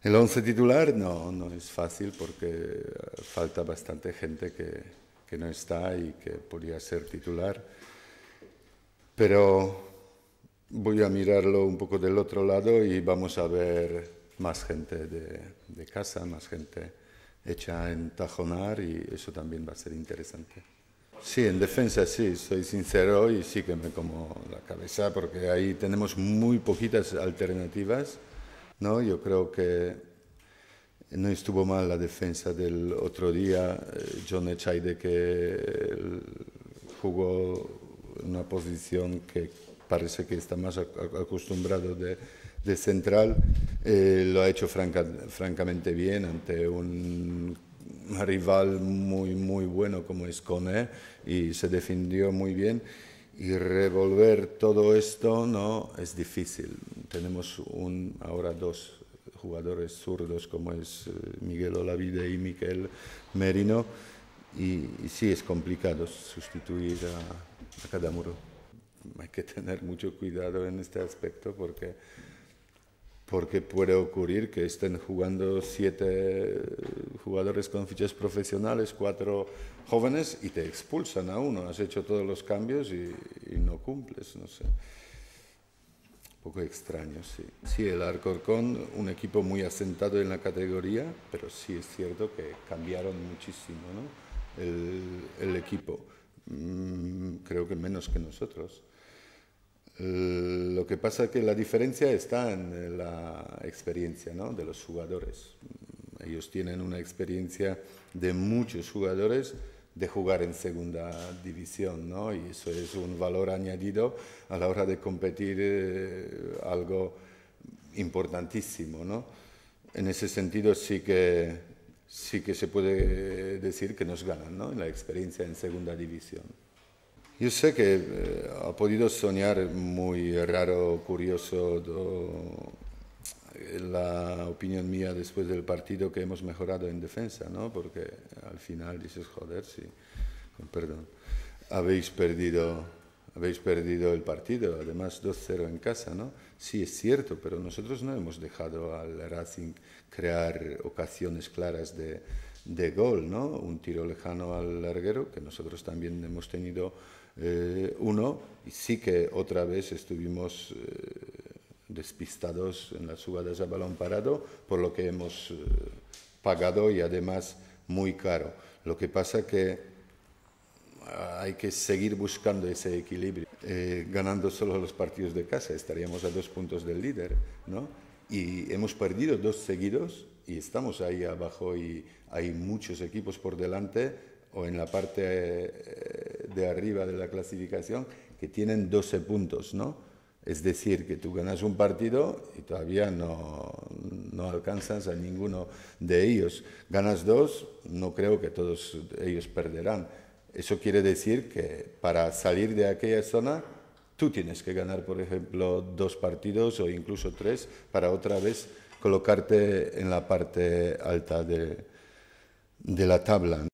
El 11 titular no, no es fácil porque eh, falta bastante gente que, no está y que podría ser titular. Pero voy a mirarlo un poco del otro lado y vamos a ver más gente de, de casa, más gente hecha en tajonar y eso también va a ser interesante. Sí, en defensa sí, soy sincero y sí que me como la cabeza porque ahí tenemos muy poquitas alternativas. No, yo creo que no estuvo mal la defensa del otro día. Eh, John Echaide que eh, jugó una posición que parece que está más acostumbrado de, central. Eh, lo ha hecho francamente bien ante un rival muy, muy bueno como es y se defendió muy bien. Y revolver todo esto no es difícil. Tenemos un, ahora dos jugadores zurdos como es eh, Miguel Olavide y Miquel Merino. Y, sí, es complicado sustituir a, a cada muro. Hay que tener mucho cuidado en este aspecto porque porque puede ocurrir que estén jugando siete eh, jugadores con fichas profesionales, cuatro jóvenes, y te expulsan a uno. Has hecho todos los cambios y, no cumples, no sé. Un poco extraño, sí. Sí, el Alcorcón, un equipo muy asentado en la categoría, pero sí es cierto que cambiaron muchísimo ¿no? el, equipo. Mm, creo que menos que nosotros. Eh, lo que pasa es que la diferencia está en la experiencia ¿no? de los jugadores. Ellos tienen una experiencia de muchos jugadores de jugar en segunda división, ¿no? Y eso es un valor añadido a la hora de competir eh, algo importantísimo, ¿no? En ese sentido sí que, sí que se puede decir que nos ganan, ¿no? En la experiencia en segunda división. Yo sé que eh, ha podido soñar muy raro, curioso, eh, la opinión mía después del partido que hemos mejorado en defensa, ¿no? Porque al final dices, joder, sí, perdón, habéis perdido, habéis perdido el partido, además 2-0 en casa, ¿no? Sí, es cierto, pero nosotros no hemos dejado al Racing crear ocasiones claras de, de gol, ¿no? Un tiro lejano al larguero, que nosotros también hemos tenido eh, uno, y sí que otra vez estuvimos eh, despistados en las jugadas a balón parado, por lo que hemos eh, pagado y además muy caro. Lo que pasa que ah, hay que seguir buscando ese equilibrio. ganando solo los partidos de casa, estaríamos a dos puntos del líder, ¿no? Y hemos perdido dos seguidos y estamos ahí abajo y hay muchos equipos por delante o en la parte de arriba de la clasificación que tienen 12 puntos, ¿no? Es decir, que tú ganas un partido y todavía no, alcanzas a ninguno de ellos. Ganas dos, no creo que todos ellos perderán. Eso quiere decir que para salir de aquella zona tú tienes que ganar, por ejemplo, dos partidos o incluso tres para otra vez colocarte en la parte alta de, de la tabla.